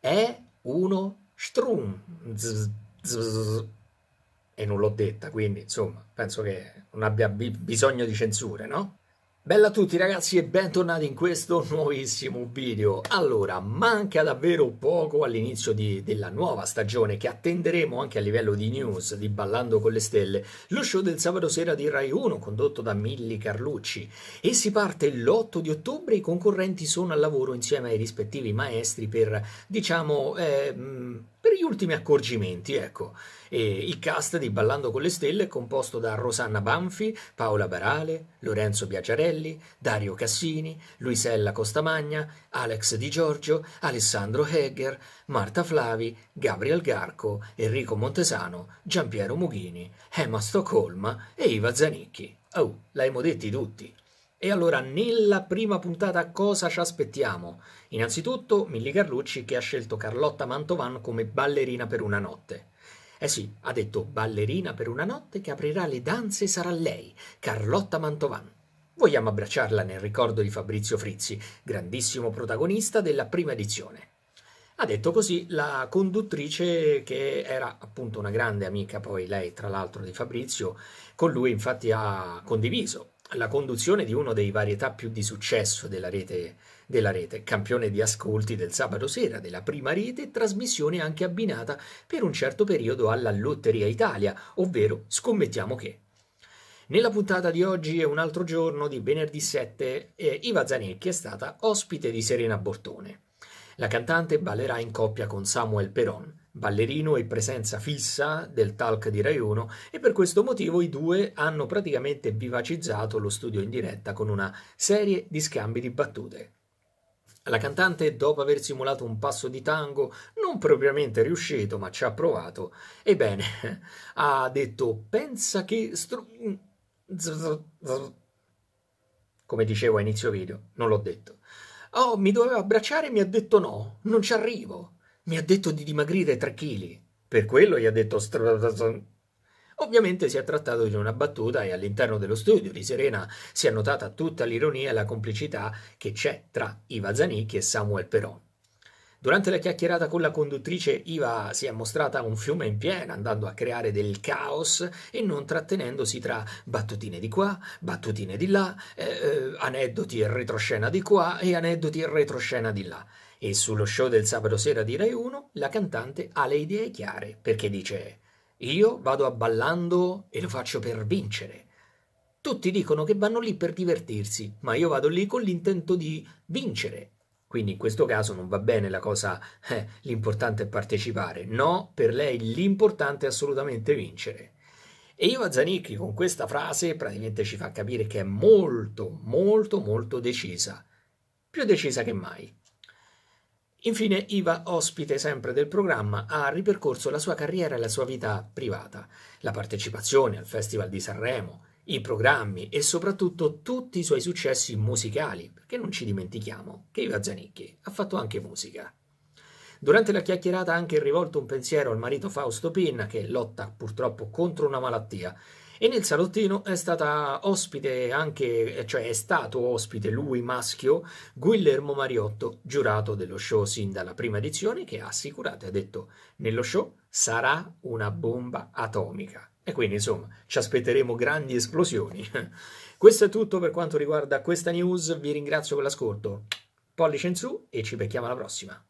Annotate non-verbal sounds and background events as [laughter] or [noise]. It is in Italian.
è uno strum. Z, z, z, e non l'ho detta, quindi insomma, penso che non abbia b- bisogno di censure, no? Bella a tutti ragazzi e bentornati in questo nuovissimo video. Allora, manca davvero poco all'inizio della nuova stagione che attenderemo anche a livello di news di Ballando con le Stelle, lo show del sabato sera di Rai 1 condotto da Milli Carlucci e si parte l'8 di ottobre, i concorrenti sono al lavoro insieme ai rispettivi maestri per, diciamo, eh, mm, degli ultimi accorgimenti, ecco. E il cast di Ballando con le Stelle è composto da Rosanna Banfi, Paola Barale, Lorenzo Biagiarelli, Dario Cassini, Luisella Costamagna, Alex Di Giorgio, Alessandro Hegger, Marta Flavi, Gabriel Garco, Enrico Montesano, Giampiero Mughini, Emma Stoccolma e Iva Zanicchi. Oh, l'hai detti tutti. E allora nella prima puntata cosa ci aspettiamo? Innanzitutto Milli Carlucci che ha scelto Carlotta Mantovan come ballerina per una notte. Eh sì, ha detto ballerina per una notte che aprirà le danze sarà lei, Carlotta Mantovan. Vogliamo abbracciarla nel ricordo di Fabrizio Frizzi, grandissimo protagonista della prima edizione. Ha detto così la conduttrice che era appunto una grande amica, poi lei tra l'altro di Fabrizio, con lui infatti ha condiviso la conduzione di uno dei varietà più di successo della rete, della rete, campione di ascolti del sabato sera, della prima rete, trasmissione anche abbinata per un certo periodo alla Lotteria Italia, ovvero Scommettiamo che. Nella puntata di oggi e un altro giorno di venerdì 7, eh, Iva Zanecchi è stata ospite di Serena Bortone. La cantante ballerà in coppia con Samuel Peron, ballerino e presenza fissa del talk di Rai 1 e per questo motivo i due hanno praticamente vivacizzato lo studio in diretta con una serie di scambi di battute. La cantante, dopo aver simulato un passo di tango non propriamente riuscito, ma ci ha provato, ebbene, [laughs] ha detto pensa che str- come dicevo a inizio video, non l'ho detto. Oh, mi doveva abbracciare e mi ha detto no, non ci arrivo. Mi ha detto di dimagrire tre chili. Per quello gli ha detto Ovviamente si è trattato di una battuta e all'interno dello studio di Serena si è notata tutta l'ironia e la complicità che c'è tra Iva Zanicchi e Samuel Peron. Durante la chiacchierata con la conduttrice Iva si è mostrata un fiume in piena, andando a creare del caos e non trattenendosi tra battutine di qua, battutine di là, eh, eh, aneddoti e retroscena di qua e aneddoti e retroscena di là. E sullo show del sabato sera di Rai 1 la cantante ha le idee chiare perché dice io vado a ballando e lo faccio per vincere. Tutti dicono che vanno lì per divertirsi, ma io vado lì con l'intento di vincere quindi in questo caso non va bene la cosa, eh, l'importante è partecipare. No, per lei l'importante è assolutamente vincere. E Iva Zanicchi con questa frase praticamente ci fa capire che è molto, molto, molto decisa. Più decisa che mai. Infine, Iva, ospite sempre del programma, ha ripercorso la sua carriera e la sua vita privata, la partecipazione al Festival di Sanremo, i programmi e soprattutto tutti i suoi successi musicali, perché non ci dimentichiamo che Iva Zanicchi ha fatto anche musica. Durante la chiacchierata ha anche rivolto un pensiero al marito Fausto Pinna, che lotta purtroppo contro una malattia, e nel salottino è stata ospite anche, cioè è stato ospite lui maschio, Guillermo Mariotto, giurato dello show sin dalla prima edizione, che ha assicurato e ha detto: Nello show sarà una bomba atomica. E quindi, insomma, ci aspetteremo grandi esplosioni. [laughs] Questo è tutto per quanto riguarda questa news, vi ringrazio per l'ascolto, pollice in su e ci becchiamo alla prossima.